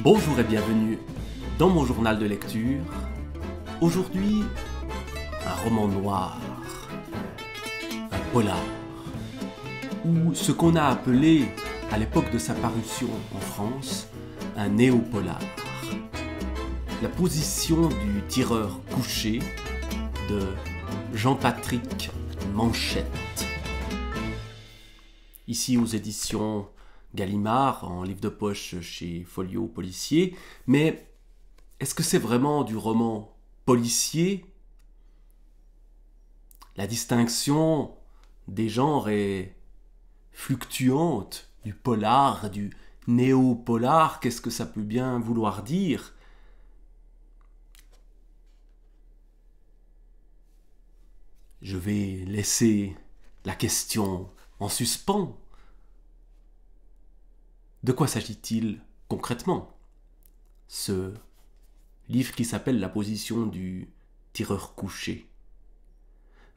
Bonjour et bienvenue dans mon journal de lecture. Aujourd'hui, un roman noir, un polar, ou ce qu'on a appelé, à l'époque de sa parution en France, un néopolar, La position du tireur couché de Jean-Patrick Manchette. Ici aux éditions Gallimard en livre de poche chez Folio Policier, mais est-ce que c'est vraiment du roman policier La distinction des genres est fluctuante, du polar, du néo-polar, qu'est-ce que ça peut bien vouloir dire Je vais laisser la question en suspens. De quoi s'agit-il concrètement Ce livre qui s'appelle La position du tireur couché.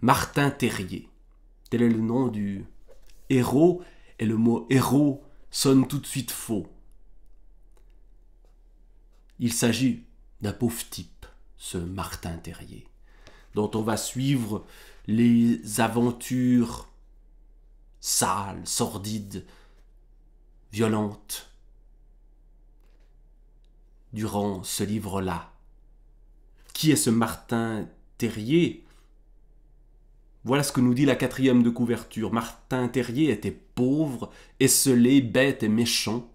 Martin Terrier. Tel est le nom du héros, et le mot héros sonne tout de suite faux. Il s'agit d'un pauvre type, ce Martin Terrier, dont on va suivre les aventures sales, sordides, violente. Durant ce livre-là, qui est ce Martin Terrier voilà ce que nous dit la quatrième de couverture. Martin Terrier était pauvre, esselé, bête et méchant.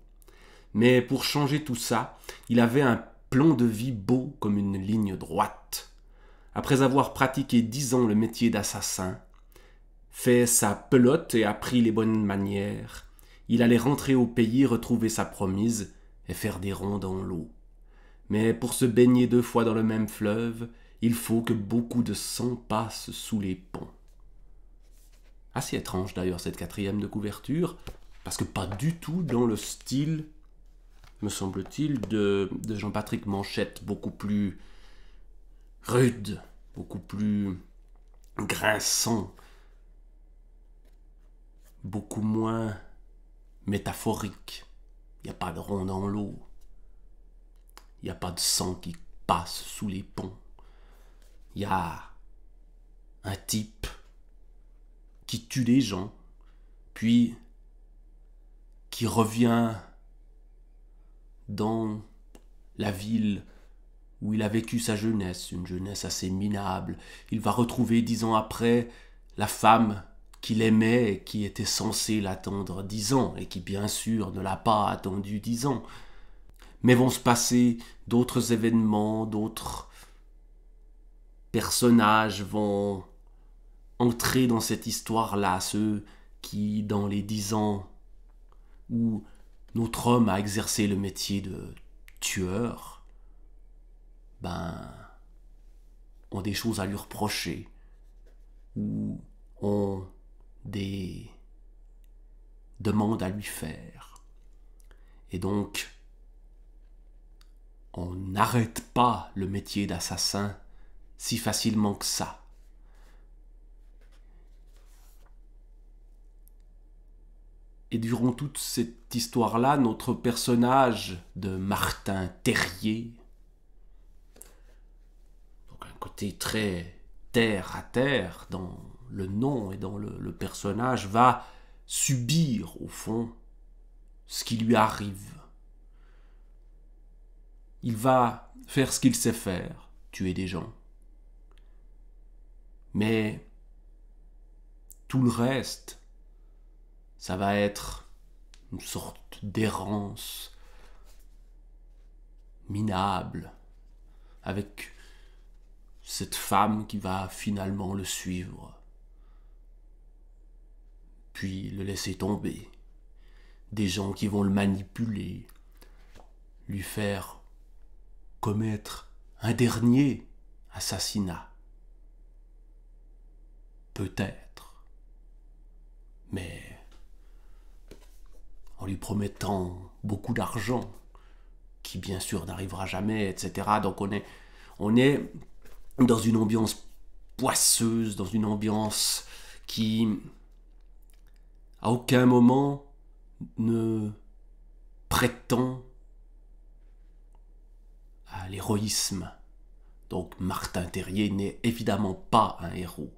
Mais pour changer tout ça, il avait un plan de vie beau comme une ligne droite. Après avoir pratiqué dix ans le métier d'assassin, fait sa pelote et appris les bonnes manières, il allait rentrer au pays, retrouver sa promise et faire des ronds dans l'eau. Mais pour se baigner deux fois dans le même fleuve, il faut que beaucoup de sang passe sous les ponts. Assez étrange d'ailleurs cette quatrième de couverture, parce que pas du tout dans le style, me semble-t-il, de, de Jean-Patrick Manchette, beaucoup plus rude, beaucoup plus grinçant, beaucoup moins métaphorique. Il n'y a pas de rond dans l'eau. Il n'y a pas de sang qui passe sous les ponts. Il y a un type qui tue des gens, puis qui revient dans la ville où il a vécu sa jeunesse, une jeunesse assez minable. Il va retrouver dix ans après la femme qu'il aimait qui était censé l'attendre dix ans, et qui bien sûr ne l'a pas attendu dix ans. Mais vont se passer d'autres événements, d'autres personnages vont entrer dans cette histoire-là, ceux qui, dans les dix ans où notre homme a exercé le métier de tueur, ben, ont des choses à lui reprocher, ou ont des demandes à lui faire. Et donc, on n'arrête pas le métier d'assassin si facilement que ça. Et durant toute cette histoire-là, notre personnage de Martin Terrier, donc un côté très terre à terre dans le nom et dans le, le personnage, va subir au fond ce qui lui arrive. Il va faire ce qu'il sait faire, tuer des gens. Mais tout le reste, ça va être une sorte d'errance minable avec cette femme qui va finalement le suivre puis le laisser tomber. Des gens qui vont le manipuler, lui faire commettre un dernier assassinat. Peut-être. Mais en lui promettant beaucoup d'argent, qui bien sûr n'arrivera jamais, etc. Donc on est, on est dans une ambiance poisseuse, dans une ambiance qui à aucun moment ne prétend à l'héroïsme. Donc Martin Terrier n'est évidemment pas un héros.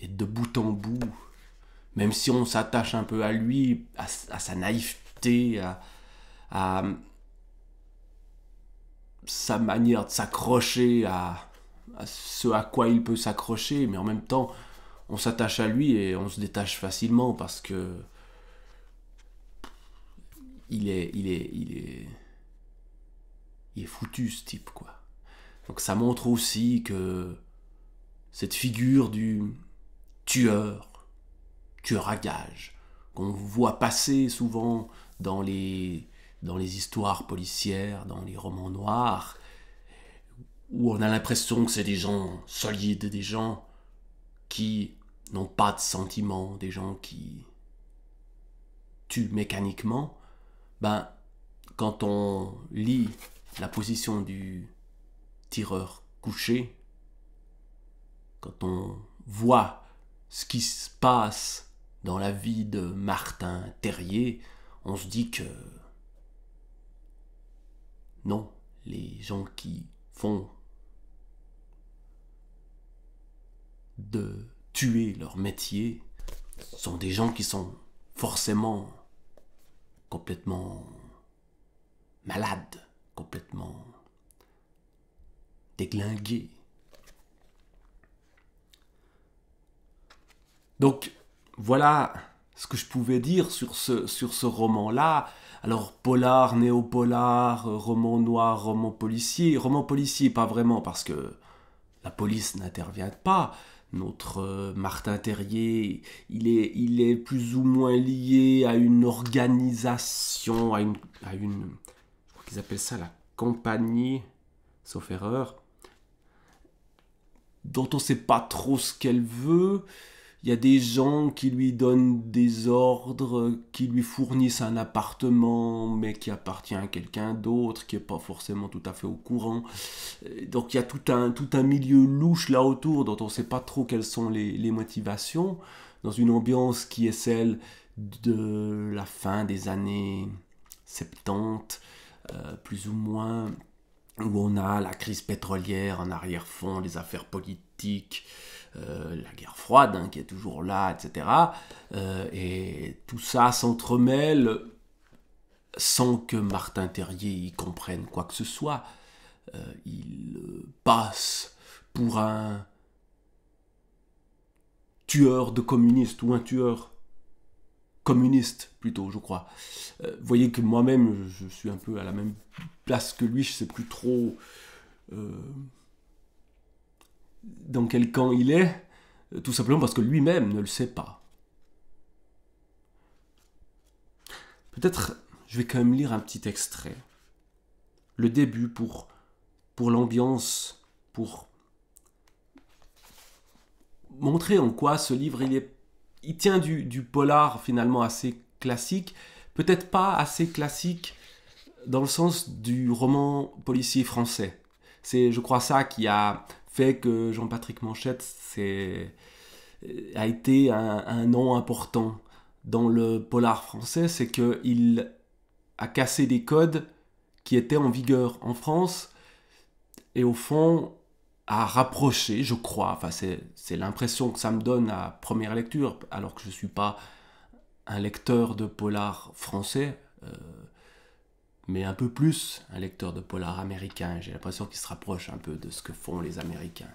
Et de bout en bout, même si on s'attache un peu à lui, à, sa naïveté, à, sa manière de s'accrocher à, ce à quoi il peut s'accrocher, mais en même temps, on s'attache à lui et on se détache facilement parce que il est il est il est est foutu ce type quoi. Donc ça montre aussi que cette figure du tueur, tueur à gage, qu'on voit passer souvent dans les, dans les histoires policières, dans les romans noirs, où on a l'impression que c'est des gens solides, des gens qui n'ont pas de sentiments, des gens qui tuent mécaniquement, ben, quand on lit la position du tireur couché, quand on voit ce qui se passe dans la vie de Martin Terrier, on se dit que non, les gens qui font de tuer leur métier sont des gens qui sont forcément complètement malades, complètement déglingués. Donc voilà ce que je pouvais dire sur ce, sur ce roman-là. Alors, polar, néo-polar, euh, roman noir, roman policier. Roman policier, pas vraiment, parce que la police n'intervient pas notre euh, Martin Terrier, il est, il est plus ou moins lié à une organisation, à une, à une je crois qu'ils appellent ça la compagnie, sauf erreur, dont on ne sait pas trop ce qu'elle veut, il y a des gens qui lui donnent des ordres, qui lui fournissent un appartement, mais qui appartient à quelqu'un d'autre, qui n'est pas forcément tout à fait au courant. Donc il y a tout un, tout un milieu louche là autour dont on ne sait pas trop quelles sont les, motivations, dans une ambiance qui est celle de la fin des années 70, euh, plus ou moins, où on a la crise pétrolière en arrière-fond, les affaires politiques, euh, la guerre froide hein, qui est toujours là, etc. Euh, et tout ça s'entremêle sans que Martin Terrier y comprenne quoi que ce soit. Euh, il passe pour un tueur de communistes ou un tueur communiste plutôt, je crois. Euh, vous voyez que moi-même, je, suis un peu à la même place que lui, je sais plus trop euh, dans quel camp il est, euh, tout simplement parce que lui-même ne le sait pas. Peut-être je vais quand même lire un petit extrait. Le début pour, pour l'ambiance, pour montrer en quoi ce livre il est il tient du, polar finalement assez classique, peut-être pas assez classique dans le sens du roman policier français. C'est, je crois, ça qui a fait que Jean-Patrick Manchette euh, a été un, un, nom important dans le polar français, c'est qu'il a cassé des codes qui étaient en vigueur en France. Et au fond, à rapprocher, je crois, enfin c'est l'impression que ça me donne à première lecture, alors que je ne suis pas un lecteur de polar français, euh, mais un peu plus un lecteur de polar américain. J'ai l'impression qu'il se rapproche un peu de ce que font les Américains.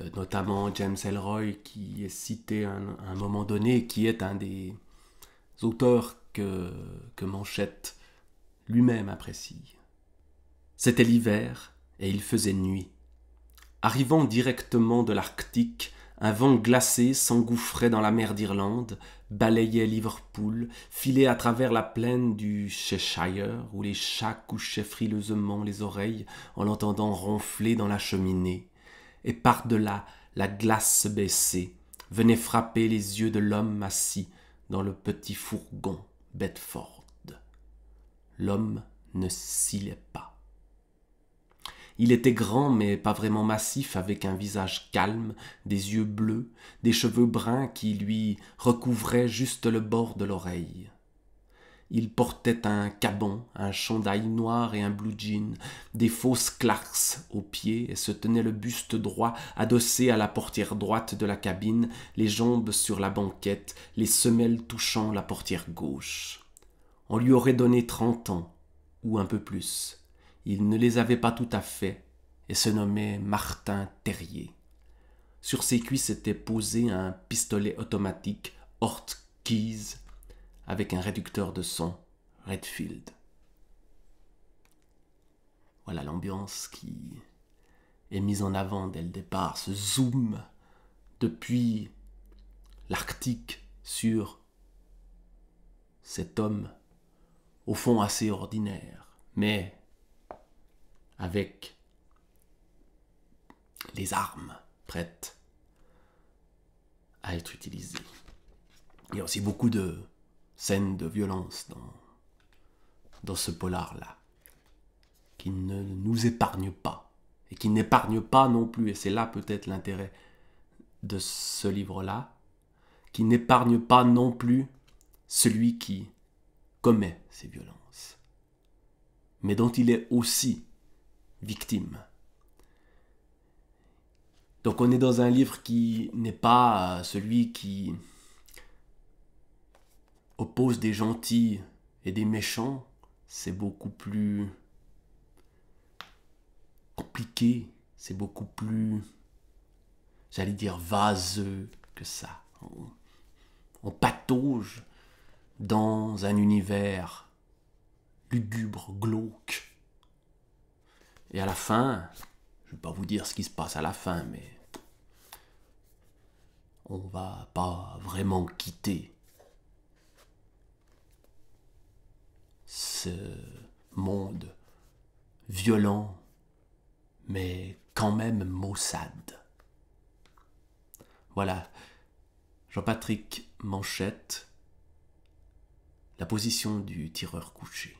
Euh, notamment James Elroy, qui est cité à un, moment donné, qui est un des auteurs que, que Manchette lui-même apprécie. C'était l'hiver, et il faisait nuit. Arrivant directement de l'Arctique, un vent glacé s'engouffrait dans la mer d'Irlande, balayait Liverpool, filait à travers la plaine du Cheshire, où les chats couchaient frileusement les oreilles en l'entendant ronfler dans la cheminée. Et par-delà, la glace baissée venait frapper les yeux de l'homme assis dans le petit fourgon Bedford. L'homme ne s'y pas. Il était grand mais pas vraiment massif, avec un visage calme, des yeux bleus, des cheveux bruns qui lui recouvraient juste le bord de l'oreille. Il portait un caban, un chandail noir et un blue jean, des fausses clarks aux pieds et se tenait le buste droit adossé à la portière droite de la cabine, les jambes sur la banquette, les semelles touchant la portière gauche. On lui aurait donné trente ans, ou un peu plus. Il ne les avait pas tout à fait et se nommait Martin Terrier. Sur ses cuisses était posé un pistolet automatique Hort avec un réducteur de son Redfield. Voilà l'ambiance qui est mise en avant dès le départ, ce zoom depuis l'Arctique sur cet homme, au fond assez ordinaire, mais avec les armes prêtes à être utilisées. Il y a aussi beaucoup de scènes de violence dans, ce polar-là, qui ne nous épargne pas, et qui n'épargne pas non plus, et c'est là peut-être l'intérêt de ce livre-là, qui n'épargne pas non plus celui qui commet ces violences, mais dont il est aussi victime. Donc on est dans un livre qui n'est pas euh, celui qui oppose des gentils et des méchants. C'est beaucoup plus compliqué, c'est beaucoup plus, j'allais dire, vaseux que ça. On, on patauge dans un univers lugubre, glauque, et à la fin, je ne vais pas vous dire ce qui se passe à la fin, mais on va pas vraiment quitter ce monde violent, mais quand même maussade. Voilà, Jean-Patrick Manchette, la position du tireur couché.